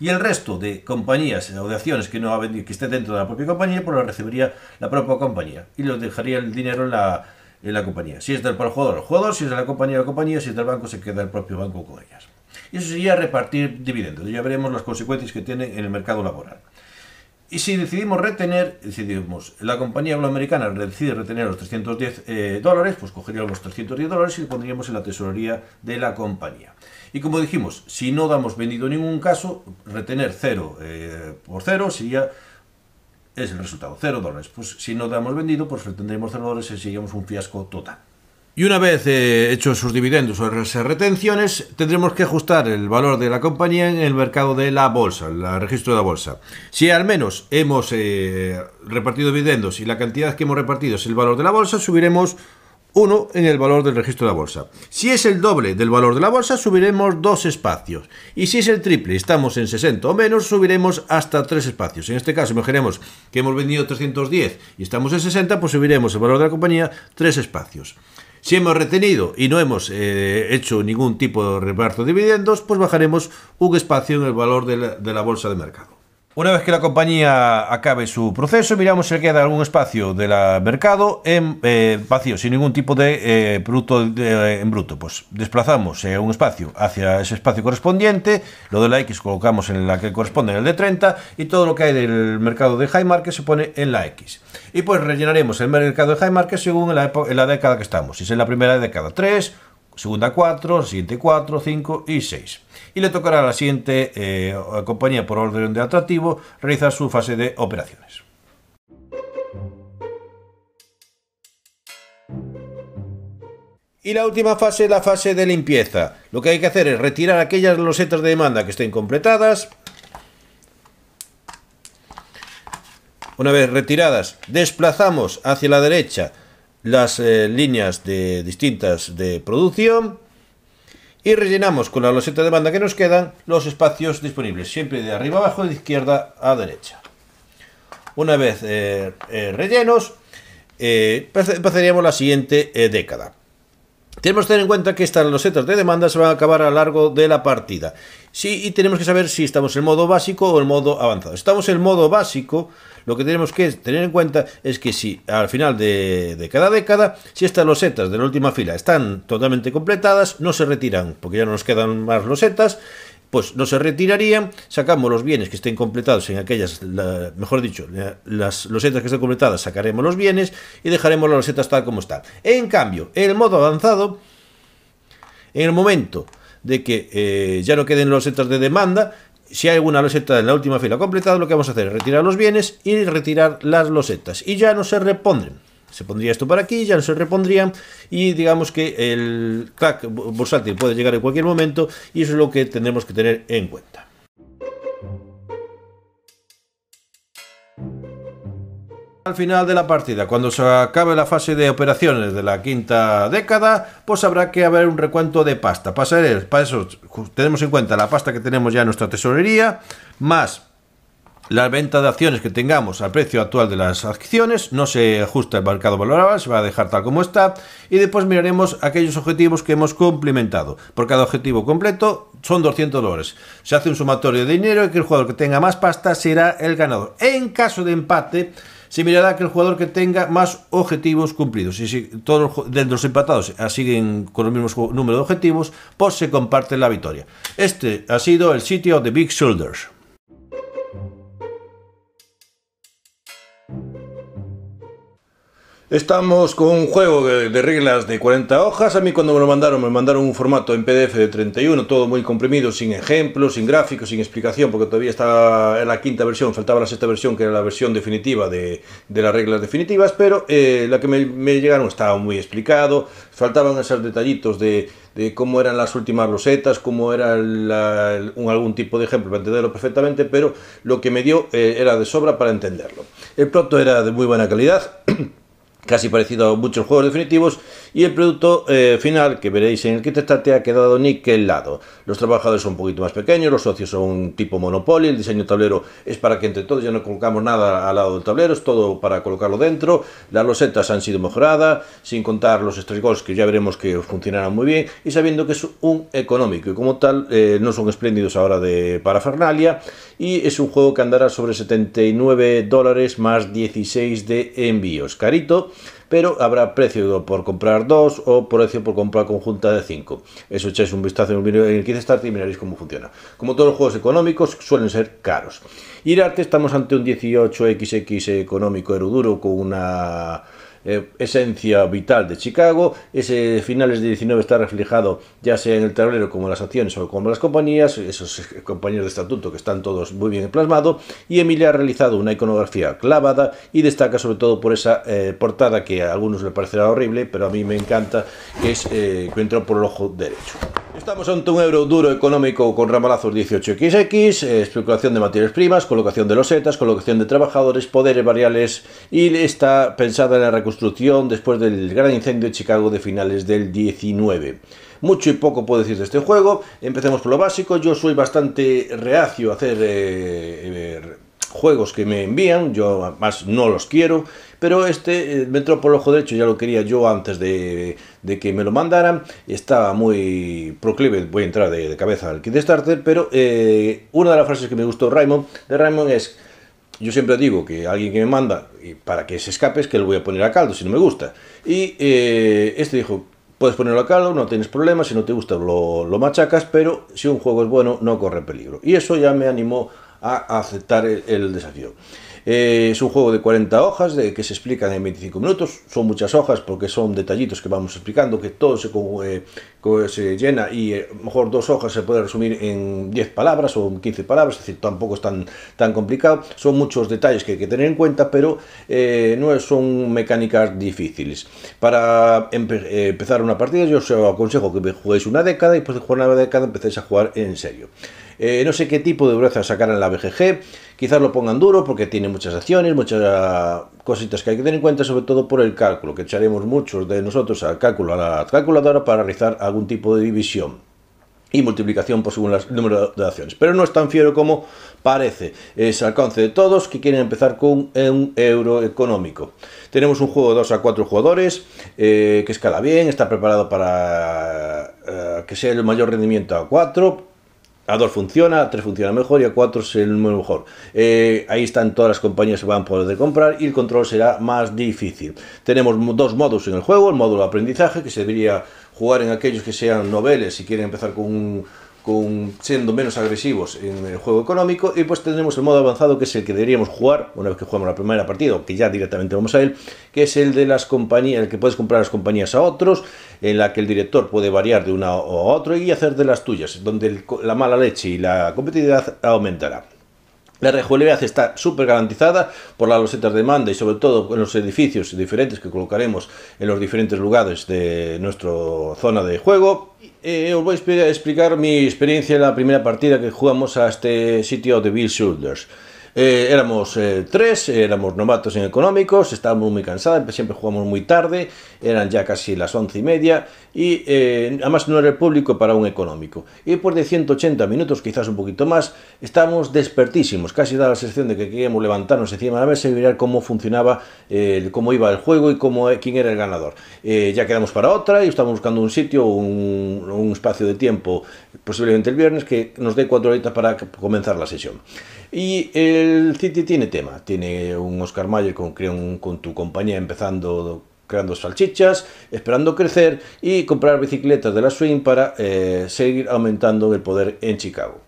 y el resto de compañías o de acciones que no esté dentro de la propia compañía, pues lo recibiría la propia compañía y los dejaría el dinero en la, en la compañía. Si es del jugador, el jugador, si es de la compañía, la compañía, si es del banco, se queda el propio banco con ellas. Y eso sería repartir dividendos. Ya veremos las consecuencias que tiene en el mercado laboral. Y si decidimos retener, decidimos, la compañía angloamericana decide retener los 310 eh, dólares, pues cogeríamos los 310 dólares y pondríamos en la tesorería de la compañía. Y como dijimos, si no damos vendido en ningún caso, retener 0 eh, por 0 sería es el resultado, 0 dólares. Pues si no damos vendido, pues retendremos 0 dólares y seríamos un fiasco total. Y una vez eh, hechos sus dividendos o retenciones, tendremos que ajustar el valor de la compañía en el mercado de la bolsa, el registro de la bolsa. Si al menos hemos eh, repartido dividendos y la cantidad que hemos repartido es el valor de la bolsa, subiremos 1 en el valor del registro de la bolsa. Si es el doble del valor de la bolsa, subiremos 2 espacios. Y si es el triple, estamos en 60 o menos, subiremos hasta 3 espacios. En este caso, imaginemos que hemos vendido 310 y estamos en 60, pues subiremos el valor de la compañía 3 espacios. Si hemos retenido y no hemos eh, hecho ningún tipo de reparto de dividendos, pues bajaremos un espacio en el valor de la bolsa de mercado. Una vez que la compañía acabe su proceso, miramos si queda algún espacio del mercado en eh, vacío, sin ningún tipo de producto eh, eh, en bruto. Pues desplazamos un espacio hacia ese espacio correspondiente, lo de la X colocamos en la que corresponde, en el de 30, y todo lo que hay del mercado de high se pone en la X. Y pues rellenaremos el mercado de high según la, la década que estamos. Si es en la primera década 3, segunda 4, siguiente 4, 5 y 6 y le tocará a la siguiente eh, compañía por orden de atractivo realizar su fase de operaciones. Y la última fase la fase de limpieza. Lo que hay que hacer es retirar aquellas losetas de demanda que estén completadas. Una vez retiradas, desplazamos hacia la derecha las eh, líneas de distintas de producción y rellenamos con la loseta de banda que nos quedan los espacios disponibles, siempre de arriba abajo de izquierda a derecha. Una vez eh, eh, rellenos, eh, pasaríamos la siguiente década. Tenemos que tener en cuenta que estas losetas de demanda se van a acabar a lo largo de la partida. Sí, y tenemos que saber si estamos en modo básico o el modo avanzado. Si estamos en modo básico, lo que tenemos que tener en cuenta es que si al final de, cada década, si estas losetas de la última fila están totalmente completadas, no se retiran, porque ya no nos quedan más losetas pues no se retirarían, sacamos los bienes que estén completados en aquellas, mejor dicho, las losetas que estén completadas, sacaremos los bienes y dejaremos las losetas tal como están. En cambio, el modo avanzado, en el momento de que eh, ya no queden losetas de demanda, si hay alguna loseta en la última fila completada, lo que vamos a hacer es retirar los bienes y retirar las losetas. Y ya no se repondrán se pondría esto para aquí, ya no se repondrían y digamos que el clac bursátil puede llegar en cualquier momento y eso es lo que tendremos que tener en cuenta. Al final de la partida, cuando se acabe la fase de operaciones de la quinta década, pues habrá que haber un recuento de pasta. para eso tenemos en cuenta la pasta que tenemos ya en nuestra tesorería, más la venta de acciones que tengamos al precio actual de las acciones no se ajusta el mercado valorado, se va a dejar tal como está y después miraremos aquellos objetivos que hemos cumplimentado Por cada objetivo completo son 200 dólares. Se hace un sumatorio de dinero y que el jugador que tenga más pasta será el ganador. En caso de empate, se mirará que el jugador que tenga más objetivos cumplidos. Y si todos de los empatados ah, siguen con el mismo número de objetivos, pues se comparte la victoria. Este ha sido el sitio de Big Shoulders. Estamos con un juego de, reglas de 40 hojas. A mí cuando me lo mandaron, me mandaron un formato en PDF de 31, todo muy comprimido, sin ejemplos, sin gráficos, sin explicación, porque todavía estaba en la quinta versión, faltaba la sexta versión, que era la versión definitiva de, las reglas definitivas, pero eh, la que me, llegaron estaba muy explicado, faltaban esos detallitos de, cómo eran las últimas rosetas, cómo era algún tipo de ejemplo, para entenderlo perfectamente, pero lo que me dio eh, era de sobra para entenderlo. El producto era de muy buena calidad. casi parecido a muchos juegos definitivos y el producto eh, final que veréis en el kit estate ha quedado niquelado. Los trabajadores son un poquito más pequeños, los socios son un tipo monopolio, el diseño tablero es para que entre todos ya no colocamos nada al lado del tablero, es todo para colocarlo dentro, las losetas han sido mejoradas, sin contar los goals que ya veremos que funcionarán muy bien y sabiendo que es un económico y como tal eh, no son espléndidos ahora de parafernalia y es un juego que andará sobre 79 dólares más 16 de envíos. Carito, pero habrá precio por comprar dos o precio por comprar conjunta de 5. Eso echáis un vistazo en el Start y miraréis cómo funciona. Como todos los juegos económicos, suelen ser caros. Y arte estamos ante un 18XX económico eruduro con una eh, esencia vital de Chicago. Ese finales de 19 está reflejado ya sea en el tablero como las acciones o como las compañías, esos eh, compañeros de estatuto que están todos muy bien plasmados. Y Emilia ha realizado una iconografía clavada y destaca sobre todo por esa eh, portada que a algunos les parecerá horrible, pero a mí me encanta, que es eh, por el ojo derecho. Estamos ante un euro duro económico con ramalazos 18xx, eh, especulación de materias primas, colocación de losetas, colocación de trabajadores, poderes variables y está pensada en la reconstrucción después del gran incendio de Chicago de finales del 19. Mucho y poco puedo decir de este juego, empecemos por lo básico, yo soy bastante reacio a hacer... Eh, eh, juegos que me envían, yo más no los quiero, pero este me entró por el ojo derecho, ya lo quería yo antes de de que me lo mandaran. Estaba muy proclive, voy a entrar de, cabeza al de starter pero eh, una de las frases que me gustó Raymond, de Raymond es, yo siempre digo que alguien que me manda, para que se escape, es que lo voy a poner a caldo si no me gusta. Y eh, este dijo, Puedes ponerlo a caldo, no tienes problema, si no te gusta lo, lo, machacas, pero si un juego es bueno no corre peligro. Y eso ya me animó a aceptar el desafío. Eh, es un juego de 40 hojas de, que se explican en 25 minutos. Son muchas hojas porque son detallitos que vamos explicando, que todo se, eh, se llena y lo eh, mejor dos hojas se puede resumir en 10 palabras o 15 palabras, es decir, tampoco es tan, complicado. Son muchos detalles que hay que tener en cuenta, pero no son mecánicas difíciles. Para empezar una partida yo os aconsejo que juguéis una década y después de jugar una década empecéis a jugar en serio. Eh, no sé qué tipo de dureza sacarán la BGG. Quizás lo pongan duro porque tiene muchas acciones, muchas ah, cositas que hay que tener en cuenta, sobre todo por el cálculo, que echaremos muchos de nosotros al cálculo, a la calculadora para realizar algún tipo de división y multiplicación por según el número de acciones. Pero no es tan fiero como parece. Es alcance de todos que quieren empezar con un euro económico. Tenemos un juego de 2 a 4 jugadores eh, que escala bien, está preparado para eh, que sea el mayor rendimiento a 4 a 2 funciona, a 3 funciona mejor y a 4 es el mejor. Eh, ahí están todas las compañías que van a poder comprar y el control será más difícil. Tenemos dos modos en el juego, el módulo de aprendizaje que se debería jugar en aquellos que sean noveles y quieren empezar con un siendo menos agresivos en el juego económico y pues tenemos el modo avanzado que es el que deberíamos jugar una vez que jugamos la primera partida que ya directamente vamos a él que es el de las compañías el que puedes comprar las compañías a otros en la que el director puede variar de una a otro y hacer de las tuyas donde la mala leche y la competitividad aumentará la rejugabilidad está súper garantizada por las losetas de demanda y sobre todo en los edificios diferentes que colocaremos en los diferentes lugares de nuestra zona de juego. Eh, os voy a explicar mi experiencia en la primera partida que jugamos a este sitio de Bill Shoulders. Eh, éramos eh, tres, éramos novatos en económicos, estábamos muy cansados, siempre jugamos muy tarde, eran ya casi las once y media, y eh, además no era el público para un económico. Y después de 180 minutos, quizás un poquito más, estábamos despertísimos, casi daba la sensación de que queríamos levantarnos encima de la mesa y mirar cómo funcionaba, cómo iba el juego y cómo, quién era el ganador. ya quedamos para otra y estábamos buscando un sitio, un, un espacio de tiempo posiblemente el viernes, que nos dé cuatro horitas para comenzar la sesión. Y el City tiene tema, tiene un Oscar Mayer con, con tu compañía empezando creando salchichas, esperando crecer y comprar bicicletas de la Swing para eh, seguir aumentando el poder en Chicago.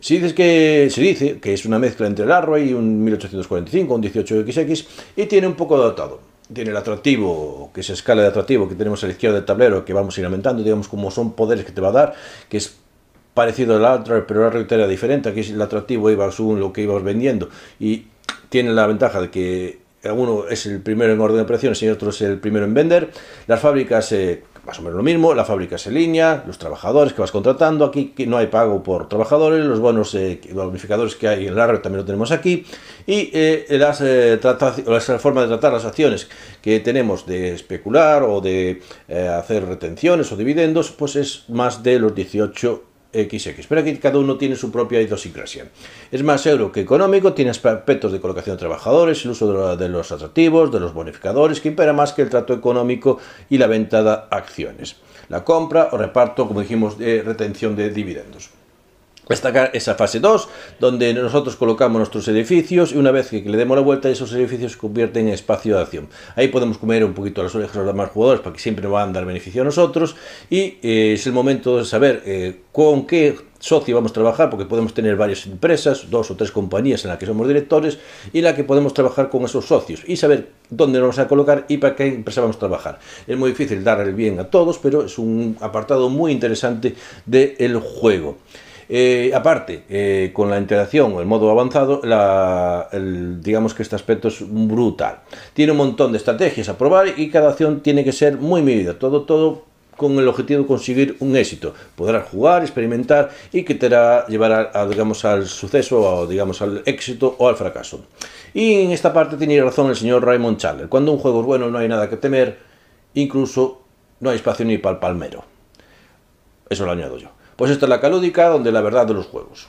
Si dices que, se dice que es una mezcla entre el Arroy y un 1845, un 18XX, y tiene un poco de adaptado tiene el atractivo, que es escala de atractivo que tenemos a la izquierda del tablero, que vamos a ir aumentando, digamos como son poderes que te va a dar, que es parecido a la otra, pero la ruta era diferente. Aquí el atractivo iba según lo que ibas vendiendo y tiene la ventaja de que uno es el primero en orden de operaciones y otro es el primero en vender. Las fábricas, eh, más o menos lo mismo, la fábrica en línea, los trabajadores que vas contratando, aquí que no hay pago por trabajadores, los bonos eh, bonificadores que hay en la red también lo tenemos aquí, y eh, las, eh, las formas de tratar las acciones que tenemos de especular o de hacer retenciones o dividendos, pues es más de los 18 XX. Pero aquí cada uno tiene su propia idiosincrasia. Es más euro que económico, tiene aspectos de colocación de trabajadores, el uso de los atractivos, de los bonificadores, que impera más que el trato económico y la venta de acciones. La compra o reparto, como dijimos, de retención de dividendos destacar esa fase 2, donde nosotros colocamos nuestros edificios y una vez que le demos la vuelta, esos edificios se convierten en espacio de acción. Ahí podemos comer un poquito las orejas de los demás jugadores para que siempre nos van a dar beneficio a nosotros y eh, es el momento de saber eh, con qué socio vamos a trabajar porque podemos tener varias empresas, dos o tres compañías en las que somos directores y en la que podemos trabajar con esos socios y saber dónde nos vamos a colocar y para qué empresa vamos a trabajar. Es muy difícil dar el bien a todos, pero es un apartado muy interesante del juego. Eh, aparte, eh, con la interacción o el modo avanzado, digamos que este aspecto es brutal. Tiene un montón de estrategias a probar y cada acción tiene que ser muy medida. Todo, todo con el objetivo de conseguir un éxito. Podrás jugar, experimentar y que te llevará a, digamos, al suceso o digamos, al éxito o al fracaso. Y en esta parte tiene razón el señor Raymond Chandler. Cuando un juego es bueno no hay nada que temer, incluso no hay espacio ni para el palmero. Eso lo añado yo. Pues esta es la calúdica donde la verdad de los juegos.